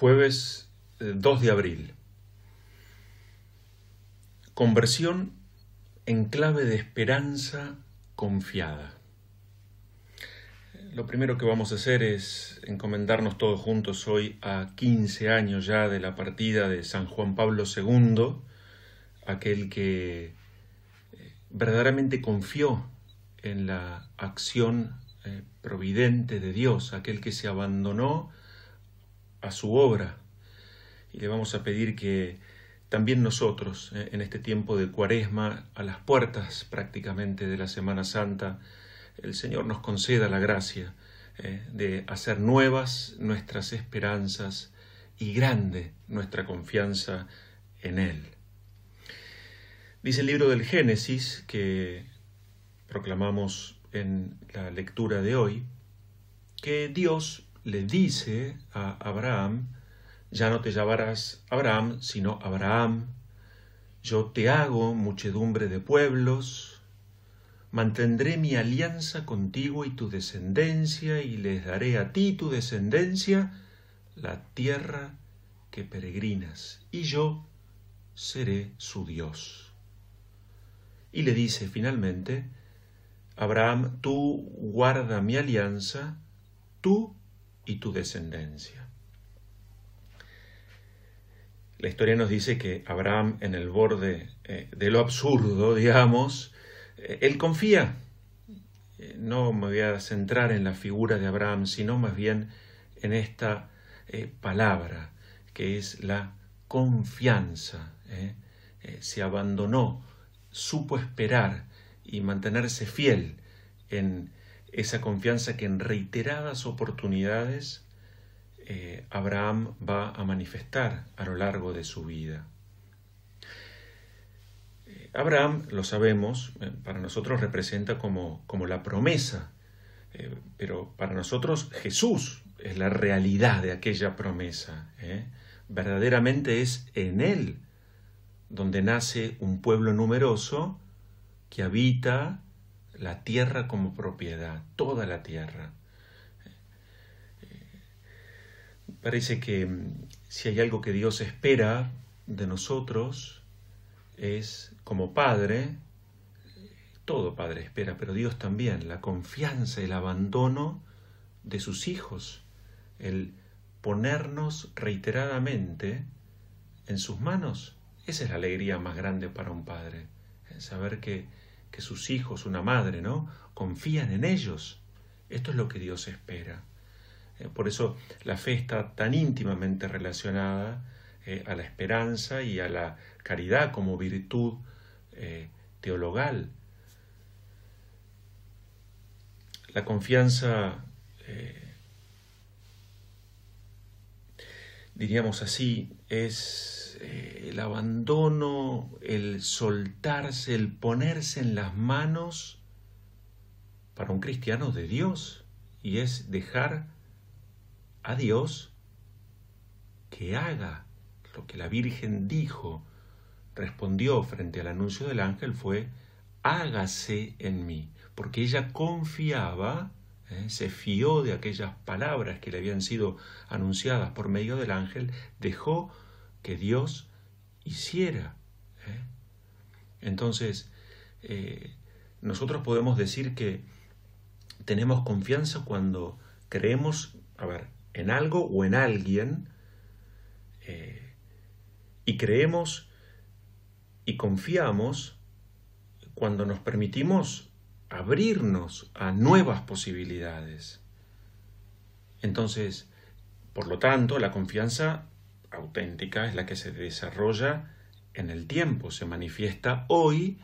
jueves 2 eh, de abril. Conversión en clave de esperanza confiada. Lo primero que vamos a hacer es encomendarnos todos juntos hoy a 15 años ya de la partida de San Juan Pablo II, aquel que eh, verdaderamente confió en la acción eh, providente de Dios, aquel que se abandonó a su obra. Y le vamos a pedir que también nosotros, eh, en este tiempo de cuaresma, a las puertas prácticamente de la Semana Santa, el Señor nos conceda la gracia eh, de hacer nuevas nuestras esperanzas y grande nuestra confianza en Él. Dice el libro del Génesis que proclamamos en la lectura de hoy, que Dios le dice a Abraham, ya no te llamarás Abraham, sino Abraham, yo te hago muchedumbre de pueblos, mantendré mi alianza contigo y tu descendencia, y les daré a ti tu descendencia la tierra que peregrinas, y yo seré su Dios. Y le dice finalmente, Abraham, tú guarda mi alianza, tú y tu descendencia. La historia nos dice que Abraham, en el borde eh, de lo absurdo, digamos, eh, él confía. Eh, no me voy a centrar en la figura de Abraham, sino más bien en esta palabra, que es la confianza. se abandonó, supo esperar y mantenerse fiel en esa confianza que en reiteradas oportunidades eh, Abraham va a manifestar a lo largo de su vida. Eh, Abraham, lo sabemos, eh, para nosotros representa como, como la promesa, pero para nosotros Jesús es la realidad de aquella promesa. Verdaderamente es en Él donde nace un pueblo numeroso que habita la tierra como propiedad, toda la tierra. Parece que mm, si hay algo que Dios espera de nosotros, es como Padre, todo Padre espera, pero Dios también, la confianza, el abandono de sus hijos, el ponernos reiteradamente en sus manos. Esa es la alegría más grande para un Padre, saber que que sus hijos, una madre, ¿no? Confían en ellos. Esto es lo que Dios espera. Eh, por eso la fe está tan íntimamente relacionada eh, a la esperanza y a la caridad como virtud eh, teologal. La confianza, diríamos así, es eh, el abandono, el soltarse, el ponerse en las manos para un cristiano de Dios y es dejar a Dios que haga lo que la Virgen dijo, respondió frente al anuncio del ángel fue, hágase en mí, porque ella confiaba, eh, se fió de aquellas palabras que le habían sido anunciadas por medio del ángel, dejó que Dios hiciera. ¿eh? Entonces, eh, nosotros podemos decir que tenemos confianza cuando creemos, a ver, en algo o en alguien, eh, y creemos y confiamos cuando nos permitimos abrirnos a nuevas posibilidades. Entonces, por lo tanto, la confianza auténtica es la que se desarrolla en el tiempo, se manifiesta hoy,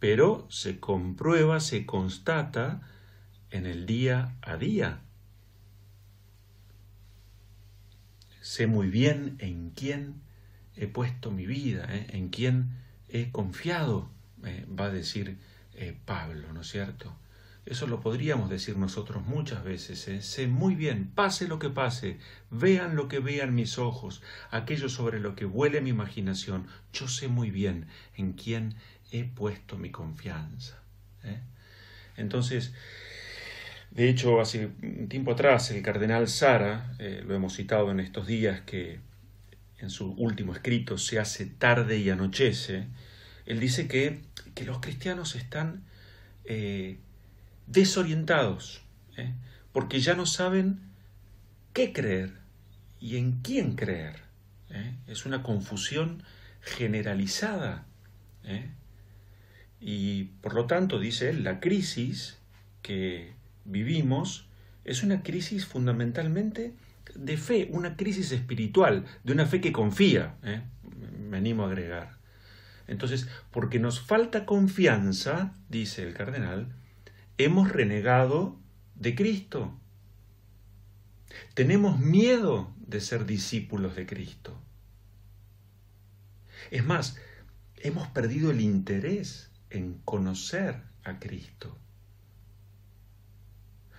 pero se comprueba, se constata en el día a día. Sé muy bien en quién he puesto mi vida, ¿eh? en quién he confiado, eh, va a decir eh, Pablo, ¿no es cierto? Eso lo podríamos decir nosotros muchas veces. ¿eh? Sé muy bien, pase lo que pase, vean lo que vean mis ojos, aquello sobre lo que huele mi imaginación. Yo sé muy bien en quién he puesto mi confianza. ¿eh? Entonces, de hecho, hace un tiempo atrás el cardenal Sara, eh, lo hemos citado en estos días, que en su último escrito se hace tarde y anochece, él dice que, los cristianos están desorientados, ¿eh? porque ya no saben qué creer y en quién creer. ¿eh? Es una confusión generalizada. ¿eh? Y por lo tanto, dice él, la crisis que vivimos es una crisis fundamentalmente de fe, una crisis espiritual, de una fe que confía, me animo a agregar. Entonces, porque nos falta confianza, dice el cardenal, hemos renegado de Cristo. Tenemos miedo de ser discípulos de Cristo. Es más, hemos perdido el interés en conocer a Cristo.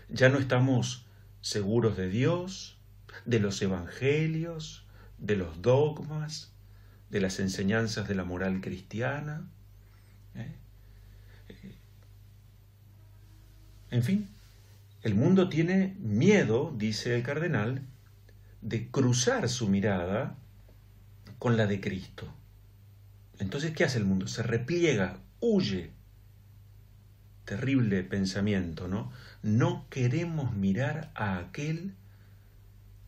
Ya no estamos seguros de Dios, de los evangelios, de los dogmas, de las enseñanzas de la moral cristiana. ¿eh? En fin, el mundo tiene miedo, dice el cardenal, de cruzar su mirada con la de Cristo. Entonces, ¿qué hace el mundo? Se repliega, huye. Terrible pensamiento, ¿no? No queremos mirar a aquel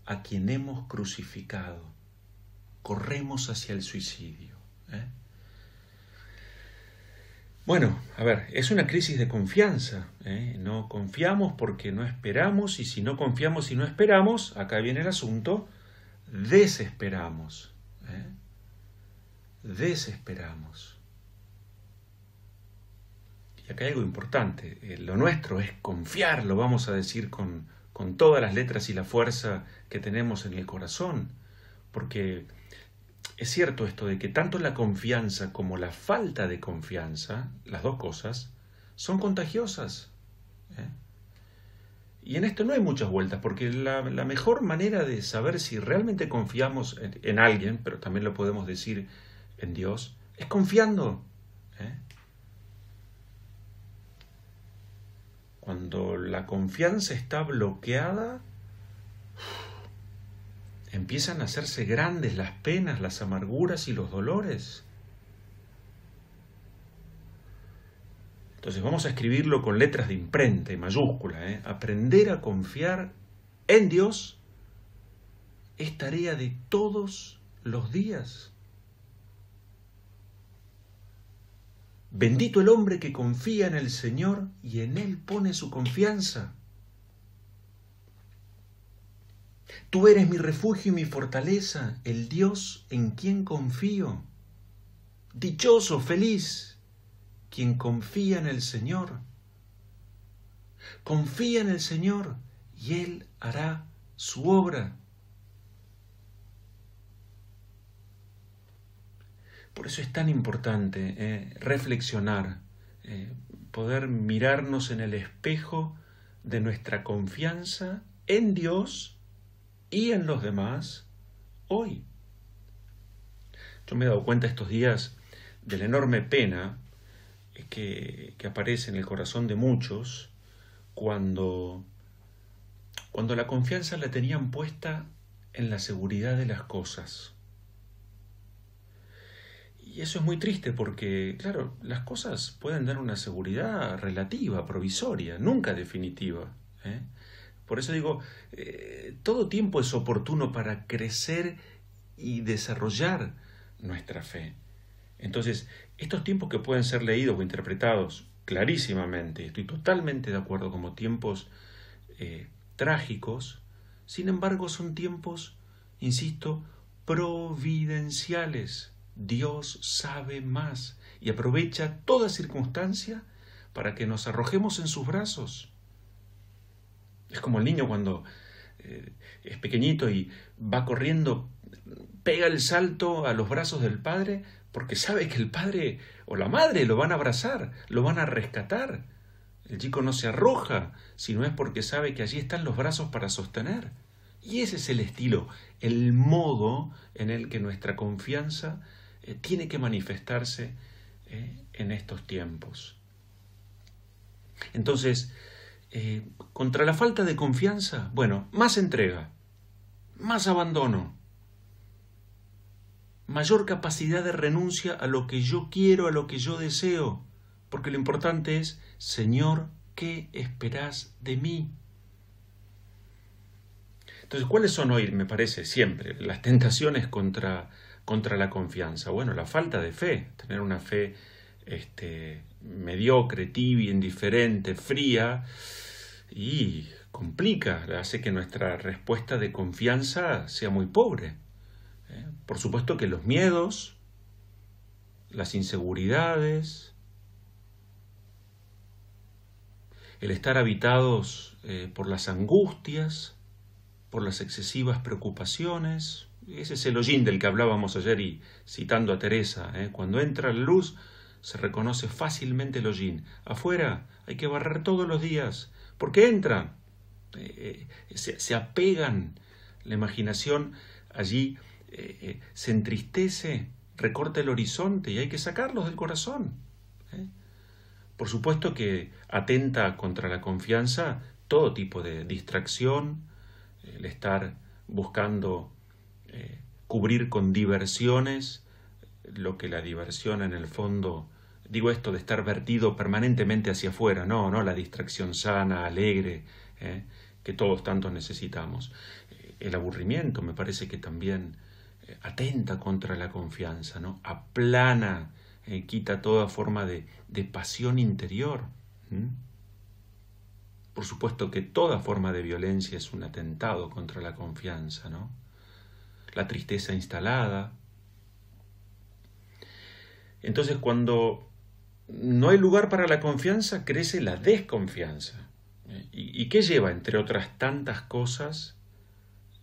a quien hemos crucificado. Corremos hacia el suicidio. ¿eh? Bueno, a ver, es una crisis de confianza. ¿eh? No confiamos porque no esperamos y si no confiamos y no esperamos, acá viene el asunto, desesperamos. ¿eh? Desesperamos. Y acá hay algo importante. Eh, lo nuestro es confiar, lo vamos a decir con, con todas las letras y la fuerza que tenemos en el corazón. Porque es cierto esto de que tanto la confianza como la falta de confianza, las dos cosas, son contagiosas. ¿eh? Y en esto no hay muchas vueltas, porque la, mejor manera de saber si realmente confiamos en, alguien, pero también lo podemos decir en Dios, es confiando. ¿eh? Cuando la confianza está bloqueada, empiezan a hacerse grandes las penas, las amarguras y los dolores. Entonces vamos a escribirlo con letras de imprenta y mayúscula. ¿eh? Aprender a confiar en Dios es tarea de todos los días. Bendito el hombre que confía en el Señor y en Él pone su confianza. Tú eres mi refugio y mi fortaleza, el Dios en quien confío. Dichoso, feliz, quien confía en el Señor. Confía en el Señor y Él hará su obra. Por eso es tan importante eh, reflexionar, eh, poder mirarnos en el espejo de nuestra confianza en Dios y en los demás hoy. Yo me he dado cuenta estos días de la enorme pena que, aparece en el corazón de muchos cuando, cuando la confianza la tenían puesta en la seguridad de las cosas. Y eso es muy triste porque, claro, las cosas pueden dar una seguridad relativa, provisoria, nunca definitiva. ¿eh? Por eso digo, eh, todo tiempo es oportuno para crecer y desarrollar nuestra fe. Entonces, estos tiempos que pueden ser leídos o interpretados clarísimamente, estoy totalmente de acuerdo como tiempos eh, trágicos, sin embargo son tiempos, insisto, providenciales. Dios sabe más y aprovecha toda circunstancia para que nos arrojemos en sus brazos es como el niño cuando eh, es pequeñito y va corriendo, pega el salto a los brazos del padre porque sabe que el padre o la madre lo van a abrazar, lo van a rescatar. El chico no se arroja, sino es porque sabe que allí están los brazos para sostener. Y ese es el estilo, el modo en el que nuestra confianza eh, tiene que manifestarse eh, en estos tiempos. Entonces, eh, contra la falta de confianza, bueno, más entrega, más abandono, mayor capacidad de renuncia a lo que yo quiero, a lo que yo deseo, porque lo importante es, Señor, ¿qué esperás de mí? Entonces, ¿cuáles son hoy, me parece, siempre las tentaciones contra, contra la confianza? Bueno, la falta de fe, tener una fe este, mediocre, tibia, indiferente, fría, y complica, hace que nuestra respuesta de confianza sea muy pobre. ¿Eh? Por supuesto que los miedos, las inseguridades, el estar habitados eh, por las angustias, por las excesivas preocupaciones, ese es el hollín del que hablábamos ayer y citando a Teresa, ¿eh? cuando entra la luz se reconoce fácilmente el hollín. Afuera hay que barrer todos los días porque entran, eh, eh, se, apegan. La imaginación allí eh, se entristece, recorta el horizonte y hay que sacarlos del corazón. Por supuesto que atenta contra la confianza todo tipo de distracción, el estar buscando cubrir con diversiones lo que la diversión en el fondo digo esto de estar vertido permanentemente hacia afuera, no, no, la distracción sana, alegre, eh, que todos tantos necesitamos. El aburrimiento me parece que también eh, atenta contra la confianza, ¿no? aplana, eh, quita toda forma de, pasión interior. Por supuesto que toda forma de violencia es un atentado contra la confianza, ¿no? La tristeza instalada. Entonces cuando no hay lugar para la confianza, crece la desconfianza. ¿Y, qué lleva, entre otras tantas cosas,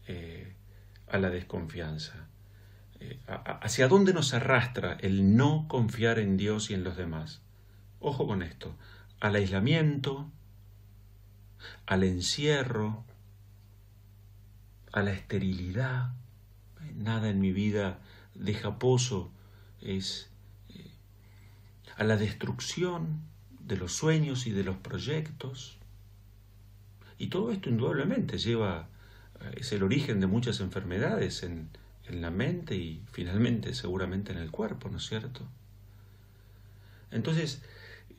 eh, a la desconfianza? Eh, ¿Hacia dónde nos arrastra el no confiar en Dios y en los demás? Ojo con esto, al aislamiento, al encierro, a la esterilidad. Nada en mi vida deja pozo, es a la destrucción de los sueños y de los proyectos. Y todo esto indudablemente lleva, eh, es el origen de muchas enfermedades en, en la mente y finalmente seguramente en el cuerpo, ¿no es cierto? Entonces,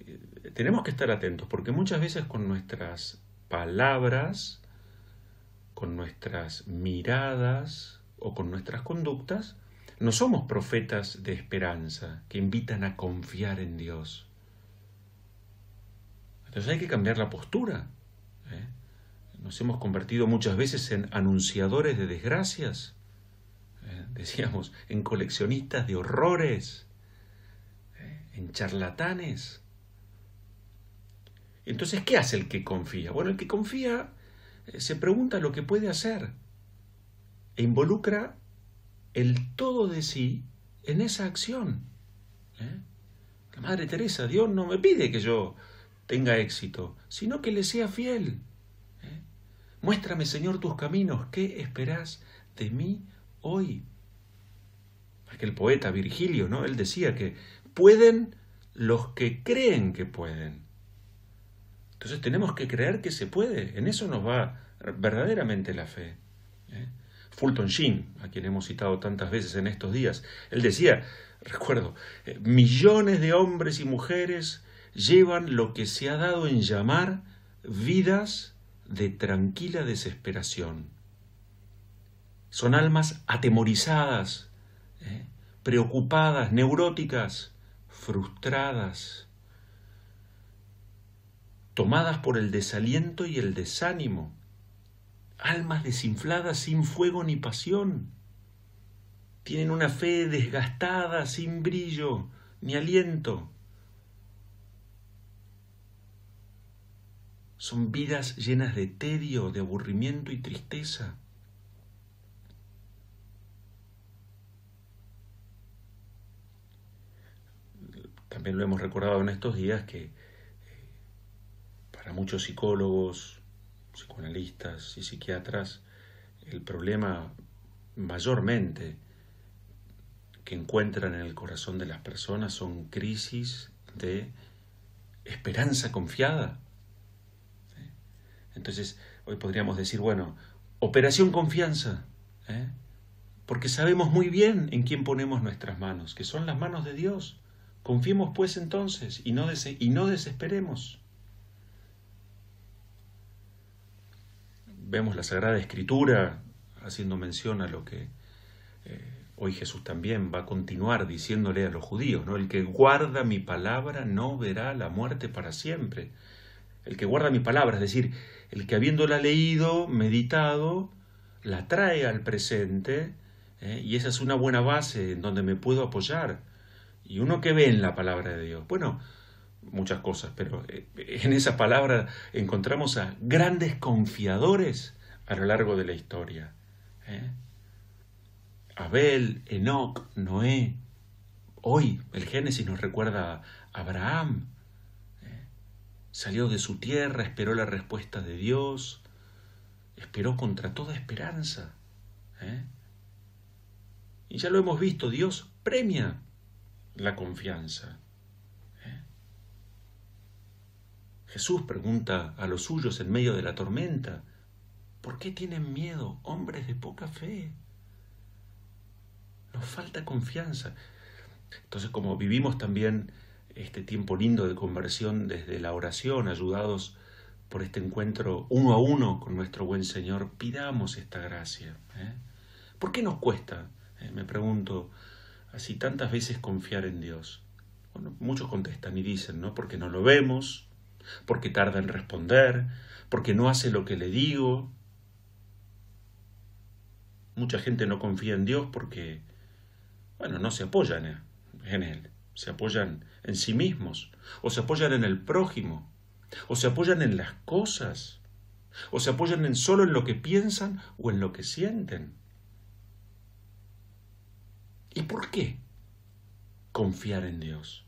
eh, tenemos que estar atentos porque muchas veces con nuestras palabras, con nuestras miradas o con nuestras conductas, no somos profetas de esperanza que invitan a confiar en Dios. Entonces hay que cambiar la postura. ¿eh? Nos hemos convertido muchas veces en anunciadores de desgracias, ¿eh? decíamos, en coleccionistas de horrores, ¿eh? en charlatanes. Entonces, ¿qué hace el que confía? Bueno, el que confía se pregunta lo que puede hacer e involucra el todo de sí en esa acción. ¿Eh? Madre Teresa, Dios no me pide que yo tenga éxito, sino que le sea fiel. ¿eh? Muéstrame, Señor, tus caminos, ¿qué esperas de mí hoy? Aquel poeta Virgilio, ¿no? Él decía que pueden los que creen que pueden. Entonces tenemos que creer que se puede. En eso nos va verdaderamente la fe. ¿eh? Fulton Sheen, a quien hemos citado tantas veces en estos días, él decía, recuerdo, eh, millones de hombres y mujeres llevan lo que se ha dado en llamar vidas de tranquila desesperación. Son almas atemorizadas, eh, preocupadas, neuróticas, frustradas, tomadas por el desaliento y el desánimo almas desinfladas, sin fuego ni pasión. Tienen una fe desgastada, sin brillo ni aliento. Son vidas llenas de tedio, de aburrimiento y tristeza. También lo hemos recordado en estos días que eh, para muchos psicólogos, psicoanalistas y psiquiatras, el problema mayormente que encuentran en el corazón de las personas son crisis de esperanza confiada. Entonces, hoy podríamos decir, bueno, operación confianza, ¿eh? porque sabemos muy bien en quién ponemos nuestras manos, que son las manos de Dios. Confiemos pues entonces y no, y no desesperemos. vemos la Sagrada Escritura haciendo mención a lo que eh, hoy Jesús también va a continuar diciéndole a los judíos, ¿no? El que guarda mi palabra no verá la muerte para siempre. El que guarda mi palabra, es decir, el que habiéndola leído, meditado, la trae al presente, ¿eh? y esa es una buena base en donde me puedo apoyar. Y uno que ve en la palabra de Dios, bueno, muchas cosas, pero eh, en esa palabra encontramos a grandes confiadores a lo largo de la historia. ¿eh? Abel, Enoch, Noé. Hoy el Génesis nos recuerda a Abraham. ¿eh? Salió de su tierra, esperó la respuesta de Dios, esperó contra toda esperanza. Y ya lo hemos visto, Dios premia la confianza. Jesús pregunta a los suyos en medio de la tormenta, ¿por qué tienen miedo, hombres de poca fe? Nos falta confianza. Entonces, como vivimos también este tiempo lindo de conversión desde la oración, ayudados por este encuentro uno a uno con nuestro buen Señor, pidamos esta gracia. ¿eh? ¿Por qué nos cuesta? Eh, me pregunto así tantas veces confiar en Dios. muchos contestan y dicen, ¿no? Porque no lo vemos, porque tarda en responder, porque no hace lo que le digo. Mucha gente no confía en Dios porque, bueno, no se apoyan en Él, se apoyan en sí mismos, o se apoyan en el prójimo, o se apoyan en las cosas, o se apoyan en solo en lo que piensan o en lo que sienten. ¿Y por qué confiar en Dios?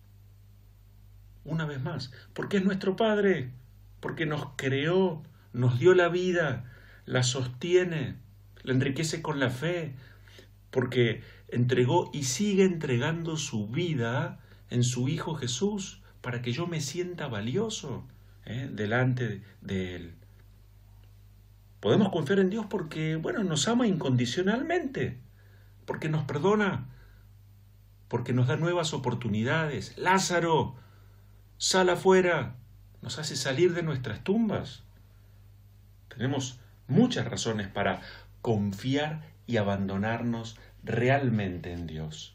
una vez más, porque es nuestro Padre, porque nos creó, nos dio la vida, la sostiene, la enriquece con la fe, porque entregó y sigue entregando su vida en su Hijo Jesús para que yo me sienta valioso ¿eh? delante de Él. Podemos confiar en Dios porque, bueno, nos ama incondicionalmente, porque nos perdona, porque nos da nuevas oportunidades. Lázaro, sal afuera, nos hace salir de nuestras tumbas. Tenemos muchas razones para confiar y abandonarnos realmente en Dios.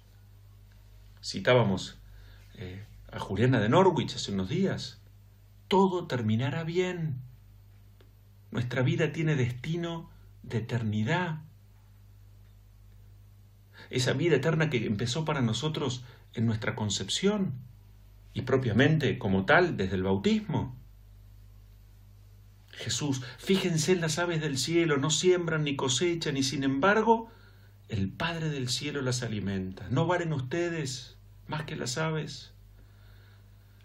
Citábamos eh, a Juliana de Norwich hace unos días, todo terminará bien. Nuestra vida tiene destino de eternidad. Esa vida eterna que empezó para nosotros en nuestra concepción, y propiamente como tal desde el bautismo. Jesús, fíjense en las aves del cielo, no siembran ni cosechan y sin embargo el Padre del cielo las alimenta. No varen ustedes más que las aves.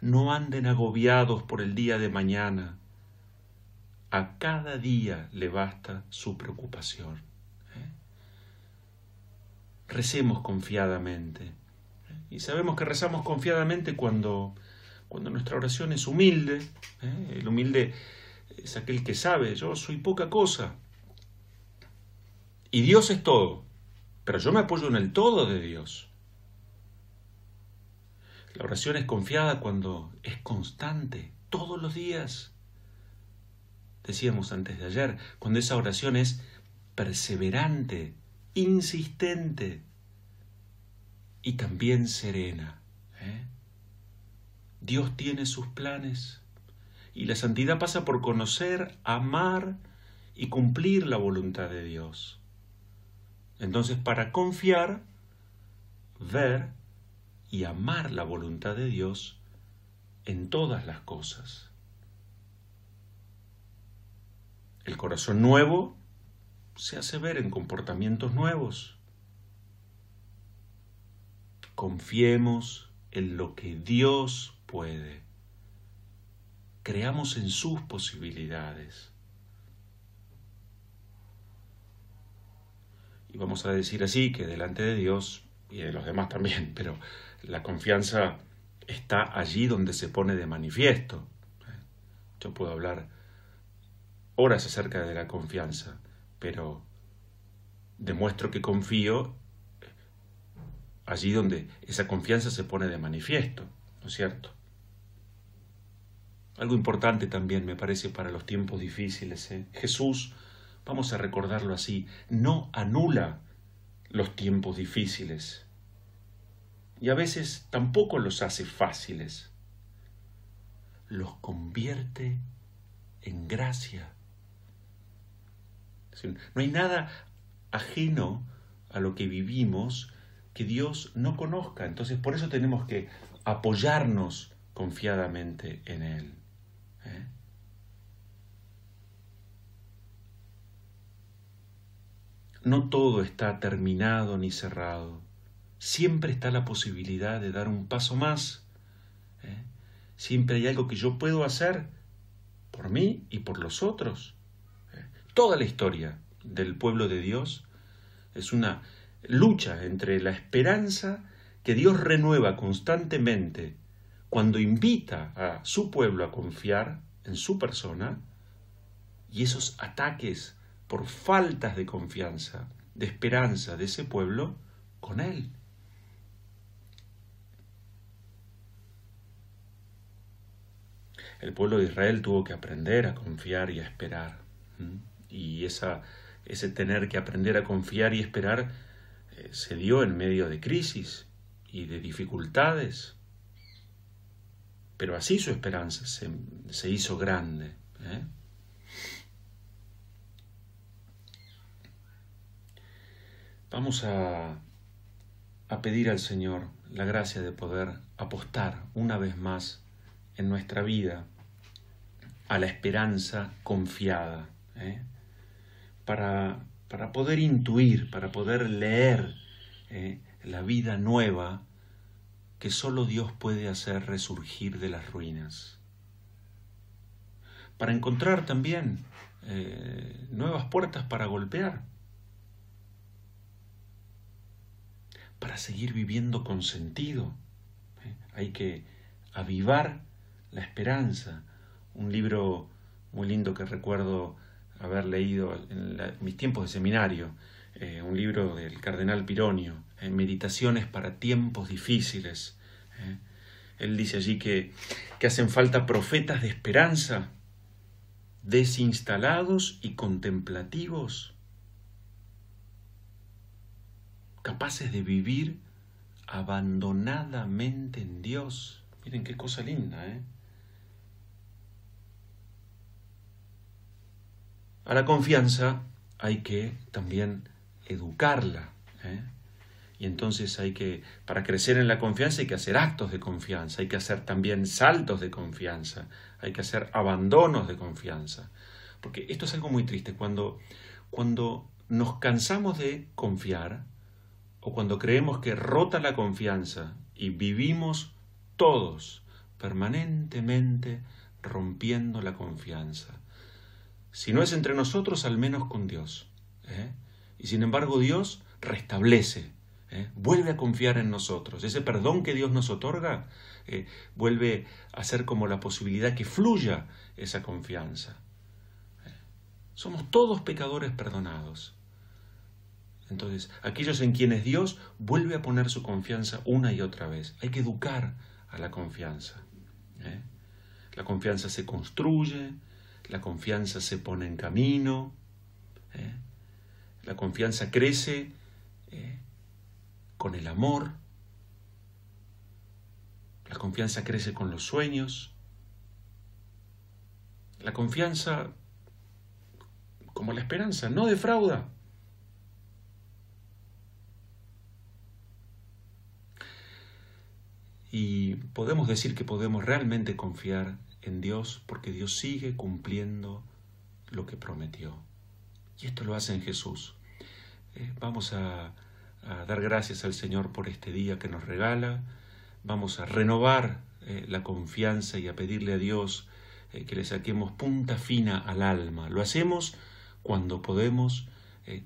No anden agobiados por el día de mañana. A cada día le basta su preocupación. ¿Eh? Recemos confiadamente y sabemos que rezamos confiadamente cuando, cuando nuestra oración es humilde. ¿eh? El humilde es aquel que sabe, yo soy poca cosa. Y Dios es todo, pero yo me apoyo en el todo de Dios. La oración es confiada cuando es constante, todos los días. Decíamos antes de ayer, cuando esa oración es perseverante, insistente, y también serena. ¿eh? Dios tiene sus planes y la santidad pasa por conocer, amar y cumplir la voluntad de Dios. Entonces, para confiar, ver y amar la voluntad de Dios en todas las cosas. El corazón nuevo se hace ver en comportamientos nuevos. Confiemos en lo que Dios puede. Creamos en sus posibilidades. Y vamos a decir así que delante de Dios y de los demás también, pero la confianza está allí donde se pone de manifiesto. Yo puedo hablar horas acerca de la confianza, pero demuestro que confío allí donde esa confianza se pone de manifiesto, ¿no es cierto? Algo importante también me parece para los tiempos difíciles. ¿eh? Jesús, vamos a recordarlo así, no anula los tiempos difíciles. Y a veces tampoco los hace fáciles. Los convierte en gracia. No hay nada ajeno a lo que vivimos que Dios no conozca. Entonces por eso tenemos que apoyarnos confiadamente en Él. ¿eh? No todo está terminado ni cerrado. Siempre está la posibilidad de dar un paso más. ¿eh? Siempre hay algo que yo puedo hacer por mí y por los otros. ¿eh? Toda la historia del pueblo de Dios es una lucha entre la esperanza que Dios renueva constantemente cuando invita a su pueblo a confiar en su persona y esos ataques por faltas de confianza, de esperanza de ese pueblo con Él. El pueblo de Israel tuvo que aprender a confiar y a esperar. Y ese tener que aprender a confiar y esperar eh, se dio en medio de crisis y de dificultades. Pero así su esperanza se, hizo grande. ¿eh? Vamos a, pedir al Señor la gracia de poder apostar una vez más en nuestra vida a la esperanza confiada, ¿eh? para para poder intuir, para poder leer eh, la vida nueva que solo Dios puede hacer resurgir de las ruinas. Para encontrar también eh, nuevas puertas para golpear. Para seguir viviendo con sentido. Eh, hay que avivar la esperanza. Un libro muy lindo que recuerdo haber leído en, mis tiempos de seminario eh, un libro del cardenal Pironio, en eh, Meditaciones para tiempos difíciles. Eh, él dice allí que, que hacen falta profetas de esperanza, desinstalados y contemplativos, capaces de vivir abandonadamente en Dios. Miren qué cosa linda, ¿eh? Para la confianza hay que también educarla. ¿eh? Y entonces hay que, para crecer en la confianza hay que hacer actos de confianza, hay que hacer también saltos de confianza, hay que hacer abandonos de confianza. Porque esto es algo muy triste, cuando, cuando nos cansamos de confiar o cuando creemos que rota la confianza y vivimos todos permanentemente rompiendo la confianza, si no es entre nosotros, al menos con Dios. ¿eh? Y sin embargo Dios restablece, ¿eh? vuelve a confiar en nosotros. Ese perdón que Dios nos otorga eh, vuelve a ser como la posibilidad que fluya esa confianza. Somos todos pecadores perdonados. Entonces, aquellos en quienes Dios vuelve a poner su confianza una y otra vez. Hay que educar a la confianza. La confianza se construye, la confianza se pone en camino, ¿eh? la confianza crece ¿eh? con el amor, la confianza crece con los sueños, la confianza como la esperanza, no defrauda. Y podemos decir que podemos realmente confiar en Dios porque Dios sigue cumpliendo lo que prometió. Y esto lo hace en Jesús. Eh, vamos a, dar gracias al Señor por este día que nos regala. Vamos a renovar eh, la confianza y a pedirle a Dios eh, que le saquemos punta fina al alma. Lo hacemos cuando podemos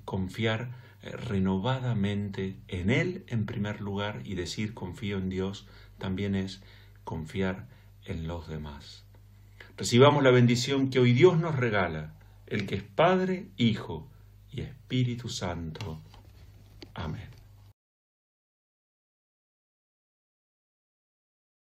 confiar renovadamente en Él en primer lugar y decir confío en Dios también es confiar en los demás. Recibamos la bendición que hoy Dios nos regala, el que es Padre, Hijo y Espíritu Santo. Amén.